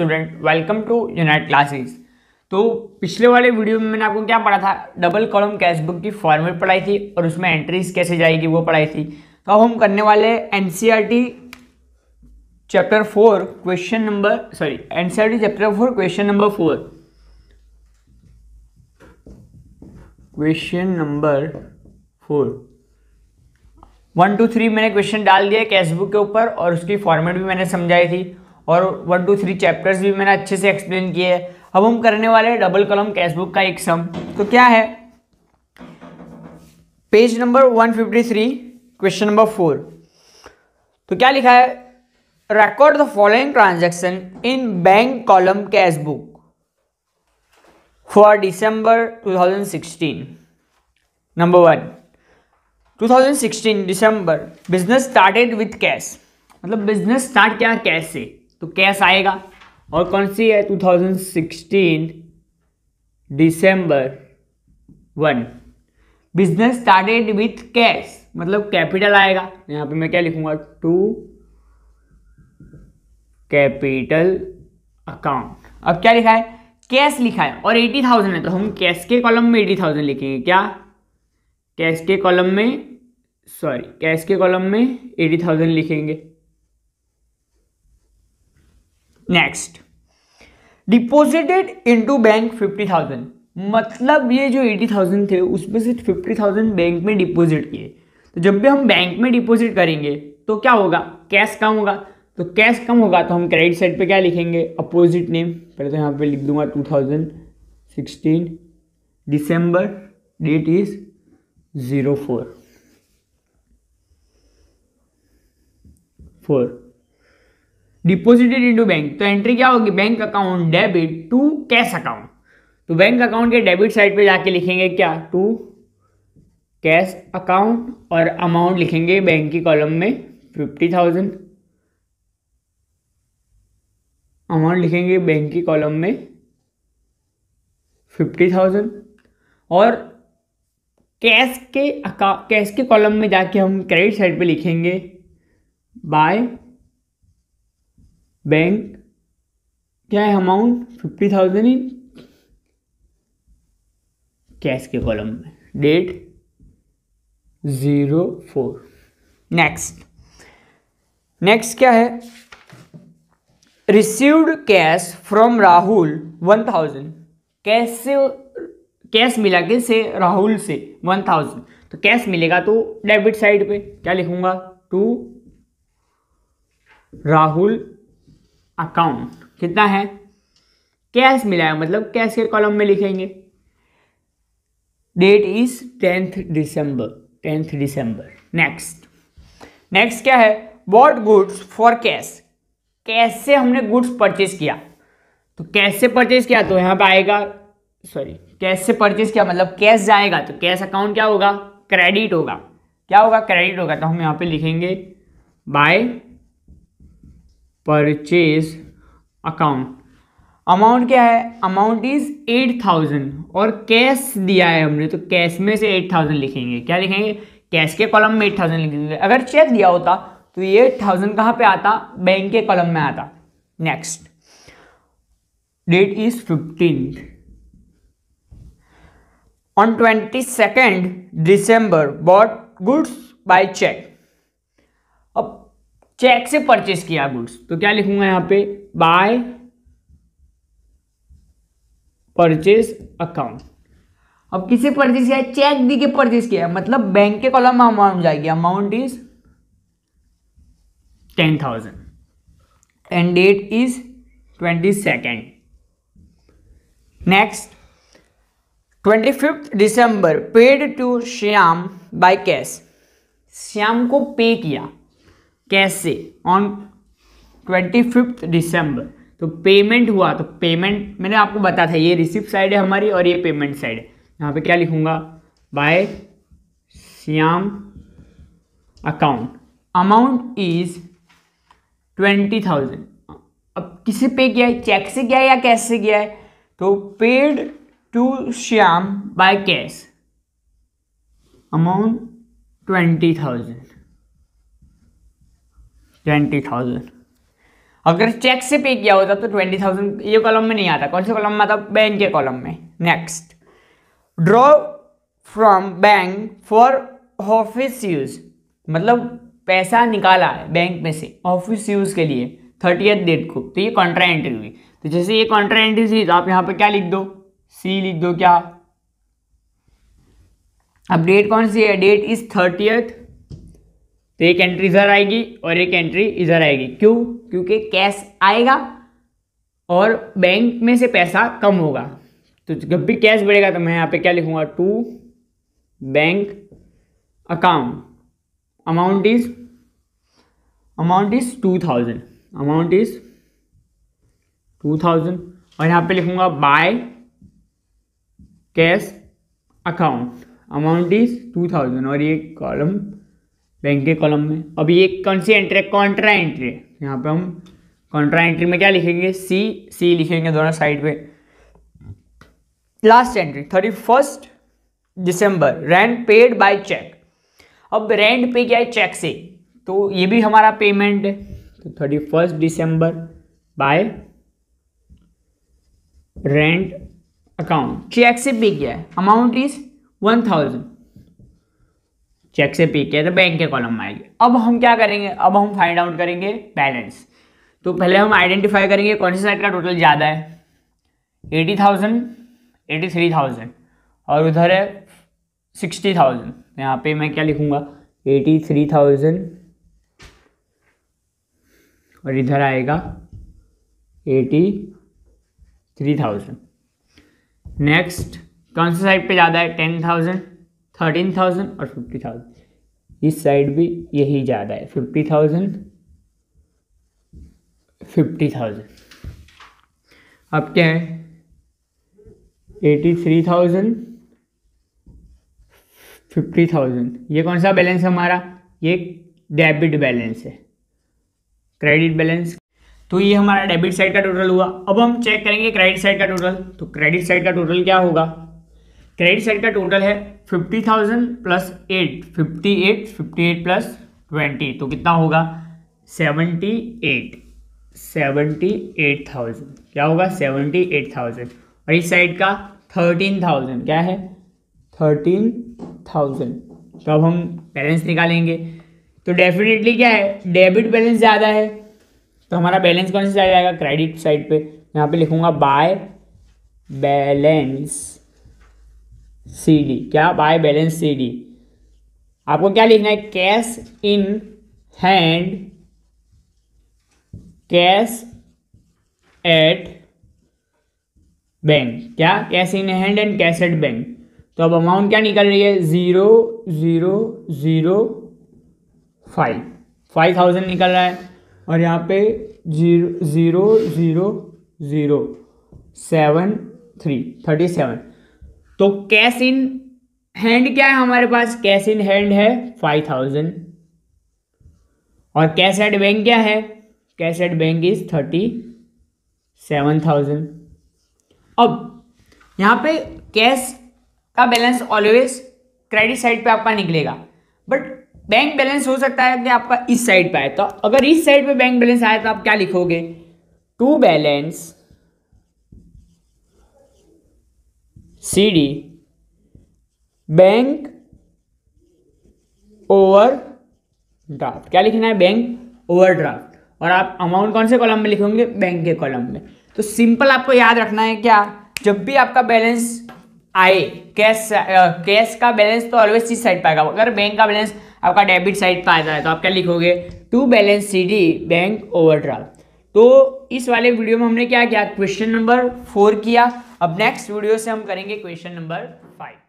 student welcome to unite classes तो पिछले वाले वीडियो में मैंने आपको क्या पढ़ा था डबल कॉलम कैश बुक की फॉर्मेट पढ़ाई थी और उसमें एंट्रीज कैसे जाएगी वो पढ़ाई थी तो अब हम करने वाले in chapter four question number sorry in chapter four question number four question number four one two three मैंने क्वेश्चन डाल दिया कैशबुक के ऊपर और उसकी फॉर्मेट भी मैंने समझाई थी और वन टू थ्री चैप्टर्स भी मैंने अच्छे से एक्सप्लेन किए हैं अब हम करने वाले हैं डबल कलम बुक का एक सम तो क्या है page number three question number four तो क्या लिखा है record the following transaction in bank column cash book for December sixteen number one two 2016 December business started with cash मतलब बिजनेस स्टार्ट किया कैश से तो कैश आएगा और कौन सी है 2016 December one business started with cash मतलब कैपिटल आएगा यहां पे मैं क्या लिखूंगा टू कैपिटल अकाउंट अब क्या लिखा है कैश लिखा है और एटी थाउजेंड है तो हम कैश के कॉलम में एटी थाउजेंड लिखेंगे क्या कैश के कॉलम में सॉरी कैश के कॉलम में एटी थाउजेंड लिखेंगे next deposited into bank fifty thousand मतलब ये जो एटी थाउजेंड थे उसमें से फिफ्टी थाउजेंड बैंक में डिपॉजिट किए तो जब भी हम बैंक में डिपॉजिट करेंगे तो क्या होगा कैश कम होगा तो कैश कम होगा तो हम क्रेडिट साइड पे क्या लिखेंगे अपोजिट नेम पहले तो यहाँ पे लिख दूंगा two thousand sixteen December date is zero four four deposited into bank तो एंट्री क्या होगी bank account debit to cash account तो बैंक अकाउंट के डेबिट साइड पे जाके लिखेंगे क्या टू कैश अकाउंट और अमाउंट लिखेंगे बैंक की कॉलम में फिफ्टी थाउजेंड अमाउंट लिखेंगे बैंक की कॉलम में फिफ्टी थाउजेंड और कैश के कैश के कॉलम में जाके हम क्रेडिट साइड पे लिखेंगे बाय बैंक क्या है अमाउंट फिफ्टी थाउजेंड इन कैश के कॉलम में date zero four next next क्या है received cash from Rahul one thousand cash से कैश मिला के से राहुल से वन थाउजेंड तो कैश मिलेगा तो डेबिट साइड पे क्या लिखूंगा टू राहुल अकाउंट कितना है कैश मिलाया मतलब कैश के कॉलम में लिखेंगे date is tenth December tenth December next next क्या है वॉट गुड्स फॉर कैश कैसे हमने गुड्स परचेज किया तो कैसे परचेज किया तो यहां पे आएगा सॉरी कैश से परचेज किया मतलब कैश जाएगा तो कैश अकाउंट क्या होगा क्रेडिट होगा क्या होगा क्रेडिट होगा तो हम यहाँ पे लिखेंगे बाय परचेज अकाउंट अमाउंट क्या है अमाउंट इज एट थाउजेंड और कैश दिया है हमने तो कैश में से एट थाउजेंड लिखेंगे क्या लिखेंगे कैश के कॉलम में एट थाउजेंड लिखेंगे अगर चेक दिया होता तो ये एट थाउजेंड कहाँ पर आता बैंक के कॉलम में आता next date is fifteen on twenty second December bought goods by cheque cheque से परचेस किया गुड्स तो क्या लिखूंगा यहां पे बाय परचेस अकाउंट अब किसे परचेस किया चेक दी के परचेस किया मतलब बैंक के कॉलम में अमाउंट जाएगी amount is ten thousand and date is twenty second next twenty fifth December paid to Shyam by cash Shyam को पे किया कैसे ऑन ट्वेंटी फिफ्थ दिसंबर तो पेमेंट हुआ तो पेमेंट मैंने आपको बताया था ये रिसिप्ट साइड है हमारी और ये पेमेंट साइड है यहाँ पे क्या लिखूंगा by Shyam account amount is twenty thousand अब किसे पे किया है चेक से किया है या कैश से किया है तो paid to Shyam by cash amount twenty thousand twenty thousand अगर चेक से पे किया होता तो ट्वेंटी थाउजेंड ये कॉलम में नहीं आता कौन से कॉलम में आता बैंक के कॉलम में next draw from bank for office use मतलब पैसा निकाला है बैंक में से ऑफिस यूज के लिए थर्टी डेट को तो ये कॉन्ट्रा एंट्री हुई तो जैसे ये कॉन्ट्रा एंट्री थी तो आप यहाँ पर क्या लिख दो सी लिख दो क्या अब डेट कौन सी है डेट इज थर्टीथ तो एक एंट्री इधर आएगी और एक एंट्री इधर आएगी क्यों क्योंकि कैश आएगा और बैंक में से पैसा कम होगा तो जब भी कैश बढ़ेगा तो मैं यहाँ पे क्या लिखूंगा to bank account amount is amount is two thousand amount is two thousand और यहाँ पे लिखूंगा by cash account amount is two thousand और ये कॉलम बैंक के कॉलम में अब ये कौन सी एंट्री है कॉन्ट्रा एंट्री है यहाँ पे हम कॉन्ट्रा एंट्री में क्या लिखेंगे सी सी लिखेंगे दोनों साइड पे last entry thirty first December rent paid by cheque अब रेंट पे क्या है चेक से तो ये भी हमारा पेमेंट है तो thirty first December by rent account cheque से पे क्या है amount is one thousand cheque से पे किया तो बैंक के कॉलम में आएगी अब हम क्या करेंगे अब हम फाइंड आउट करेंगे बैलेंस तो पहले हम आइडेंटिफाई करेंगे कौन सी साइड का टोटल ज़्यादा है eighty thousand eighty three thousand और उधर है सिक्सटी थाउजेंड यहाँ पे मैं क्या लिखूँगा एटी थ्री थाउजेंड और इधर आएगा एटी थ्री थाउजेंड नेक्स्ट कौन सी साइड पे ज़्यादा है टेन थाउजेंड थर्टीन थाउजेंड और फिफ्टी थाउजेंड इस साइड भी यही ज़्यादा है फिफ्टी थाउजेंड फिफ्टी थाउजेंड अब क्या है eighty three thousand fifty thousand ये कौन सा बैलेंस हमारा ये डेबिट बैलेंस है क्रेडिट बैलेंस तो ये हमारा डेबिट साइड का टोटल हुआ अब हम चेक करेंगे क्रेडिट साइड का टोटल तो क्रेडिट साइड का टोटल क्या होगा क्रेडिट साइड का टोटल है fifty thousand plus eight fifty eight fifty eight plus twenty तो कितना होगा seventy eight seventy eight thousand क्या होगा सेवेंटी एट थाउजेंड और इस साइड का थर्टीन थाउजेंड क्या है थर्टीन थाउजेंड तो अब हम बैलेंस निकालेंगे तो डेफिनेटली क्या है डेबिट बैलेंस ज़्यादा है तो हमारा बैलेंस कौन सा जाएगा क्रेडिट साइड पर यहाँ पर लिखूंगा बाय बैलेंस सी डी क्या बाय बैलेंस सी डी आपको क्या लिखना है cash in hand cash at bank क्या cash in hand and cash at bank तो अब अमाउंट क्या निकल रही है zero zero zero five five thousand निकल रहा है और यहाँ पे zero zero zero zero seven three thirty seven तो कैश इन हैंड क्या है हमारे पास कैश इन हैंड है फाइव थाउजेंड और कैश एट बैंक क्या है cash at bank is thirty seven thousand अब यहां पे कैश का बैलेंस ऑलवेज क्रेडिट साइड पे आपका निकलेगा बट बैंक बैलेंस हो सकता है कि आपका इस साइड पे आए तो अगर इस साइड पे बैंक बैलेंस आया तो आप क्या लिखोगे to balance C D bank overdraft क्या लिखना है बैंक ओवर ड्राफ्ट और आप अमाउंट कौन से कॉलम में लिखोगे बैंक के कॉलम में तो सिंपल आपको याद रखना है क्या जब भी आपका बैलेंस आए कैश कैश का बैलेंस तो ऑलवेज इस साइड पर आएगा अगर बैंक का बैलेंस आपका डेबिट साइड पर आता है तो आप क्या लिखोगे to balance C D bank overdraft तो इस वाले वीडियो में हमने क्या किया क्वेश्चन नंबर फोर किया अब नेक्स्ट वीडियो से हम करेंगे क्वेश्चन नंबर फाइव